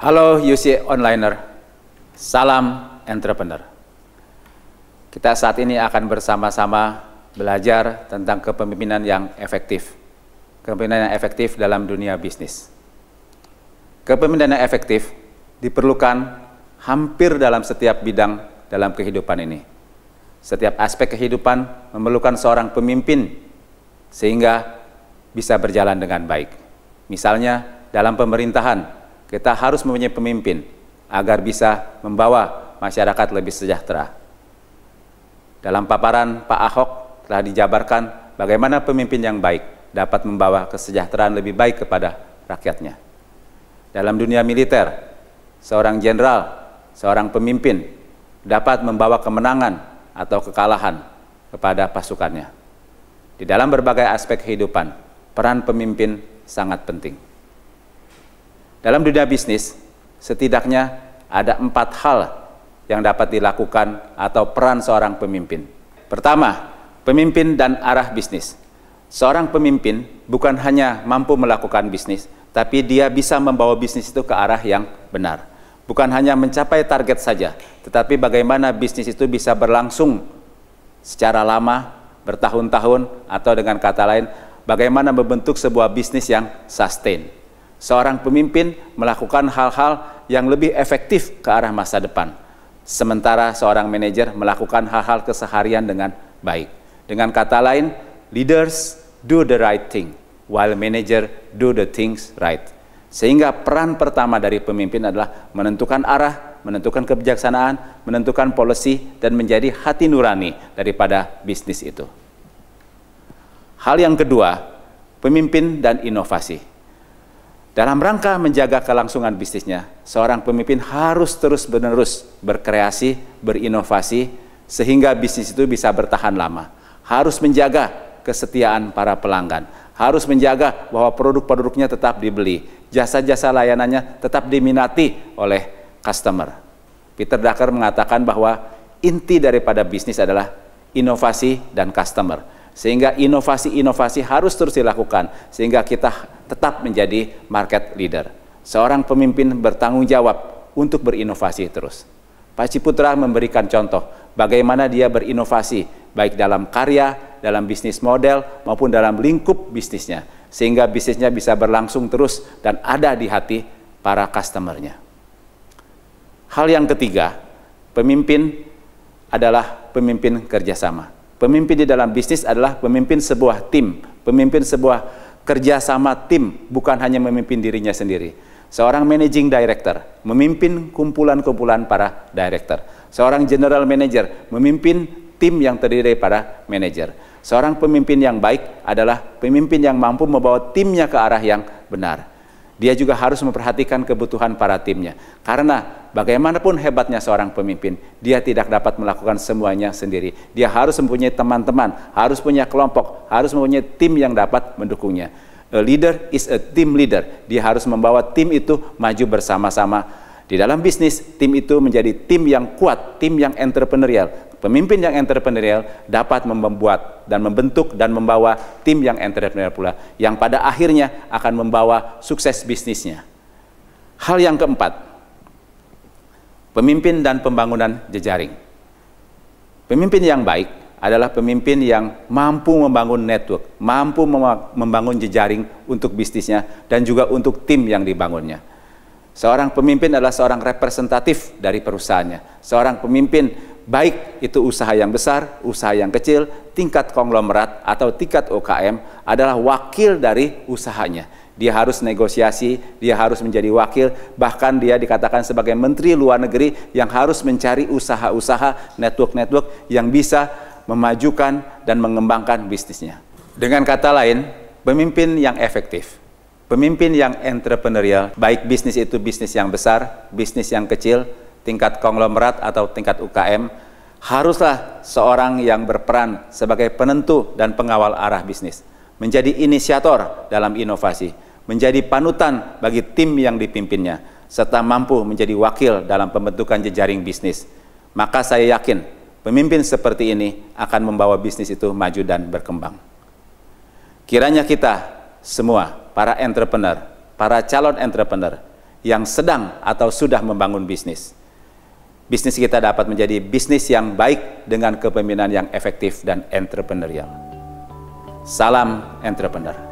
Halo UC Onliner, salam entrepreneur. Kita saat ini akan bersama-sama belajar tentang kepemimpinan yang efektif. Kepemimpinan yang efektif dalam dunia bisnis. Kepemimpinan yang efektif diperlukan hampir dalam setiap bidang dalam kehidupan ini. Setiap aspek kehidupan memerlukan seorang pemimpin sehingga bisa berjalan dengan baik. Misalnya dalam pemerintahan, kita harus mempunyai pemimpin agar bisa membawa masyarakat lebih sejahtera. Dalam paparan Pak Ahok telah dijabarkan bagaimana pemimpin yang baik dapat membawa kesejahteraan lebih baik kepada rakyatnya. Dalam dunia militer, seorang jenderal, seorang pemimpin dapat membawa kemenangan atau kekalahan kepada pasukannya. Di dalam berbagai aspek kehidupan, peran pemimpin sangat penting. Dalam dunia bisnis, setidaknya ada empat hal yang dapat dilakukan atau peran seorang pemimpin. Pertama, pemimpin dan arah bisnis. Seorang pemimpin bukan hanya mampu melakukan bisnis, tapi dia bisa membawa bisnis itu ke arah yang benar. Bukan hanya mencapai target saja, tetapi bagaimana bisnis itu bisa berlangsung secara lama, bertahun-tahun, atau dengan kata lain, bagaimana membentuk sebuah bisnis yang sustain seorang pemimpin melakukan hal-hal yang lebih efektif ke arah masa depan. Sementara seorang manajer melakukan hal-hal keseharian dengan baik. Dengan kata lain, leaders do the right thing, while manager do the things right. Sehingga peran pertama dari pemimpin adalah menentukan arah, menentukan kebijaksanaan, menentukan policy, dan menjadi hati nurani daripada bisnis itu. Hal yang kedua, pemimpin dan inovasi. Dalam rangka menjaga kelangsungan bisnisnya, seorang pemimpin harus terus-menerus berkreasi, berinovasi, sehingga bisnis itu bisa bertahan lama. Harus menjaga kesetiaan para pelanggan, harus menjaga bahwa produk-produknya tetap dibeli, jasa-jasa layanannya tetap diminati oleh customer. Peter Drucker mengatakan bahwa inti daripada bisnis adalah inovasi dan customer sehingga inovasi-inovasi harus terus dilakukan sehingga kita tetap menjadi market leader. Seorang pemimpin bertanggung jawab untuk berinovasi terus. Pak Ciputra memberikan contoh bagaimana dia berinovasi baik dalam karya, dalam bisnis model maupun dalam lingkup bisnisnya sehingga bisnisnya bisa berlangsung terus dan ada di hati para customernya. Hal yang ketiga, pemimpin adalah pemimpin kerjasama. Pemimpin di dalam bisnis adalah pemimpin sebuah tim, pemimpin sebuah kerjasama tim, bukan hanya memimpin dirinya sendiri. Seorang managing director memimpin kumpulan-kumpulan para director. Seorang general manager memimpin tim yang terdiri dari para manager. Seorang pemimpin yang baik adalah pemimpin yang mampu membawa timnya ke arah yang benar dia juga harus memperhatikan kebutuhan para timnya. Karena bagaimanapun hebatnya seorang pemimpin, dia tidak dapat melakukan semuanya sendiri. Dia harus mempunyai teman-teman, harus punya kelompok, harus mempunyai tim yang dapat mendukungnya. A leader is a team leader. Dia harus membawa tim itu maju bersama-sama di dalam bisnis, tim itu menjadi tim yang kuat, tim yang entrepreneurial. Pemimpin yang entrepreneurial dapat membuat dan membentuk dan membawa tim yang entrepreneurial pula, yang pada akhirnya akan membawa sukses bisnisnya. Hal yang keempat, pemimpin dan pembangunan jejaring. Pemimpin yang baik adalah pemimpin yang mampu membangun network, mampu membangun jejaring untuk bisnisnya dan juga untuk tim yang dibangunnya. Seorang pemimpin adalah seorang representatif dari perusahaannya. Seorang pemimpin baik itu usaha yang besar, usaha yang kecil, tingkat konglomerat atau tingkat UKM adalah wakil dari usahanya. Dia harus negosiasi, dia harus menjadi wakil, bahkan dia dikatakan sebagai menteri luar negeri yang harus mencari usaha-usaha network-network yang bisa memajukan dan mengembangkan bisnisnya. Dengan kata lain, pemimpin yang efektif Pemimpin yang entrepreneurial, baik bisnis itu bisnis yang besar, bisnis yang kecil, tingkat konglomerat atau tingkat UKM, haruslah seorang yang berperan sebagai penentu dan pengawal arah bisnis, menjadi inisiator dalam inovasi, menjadi panutan bagi tim yang dipimpinnya, serta mampu menjadi wakil dalam pembentukan jejaring bisnis. Maka saya yakin pemimpin seperti ini akan membawa bisnis itu maju dan berkembang. Kiranya kita semua para entrepreneur, para calon entrepreneur yang sedang atau sudah membangun bisnis. Bisnis kita dapat menjadi bisnis yang baik dengan kepemimpinan yang efektif dan entrepreneurial. Salam entrepreneur.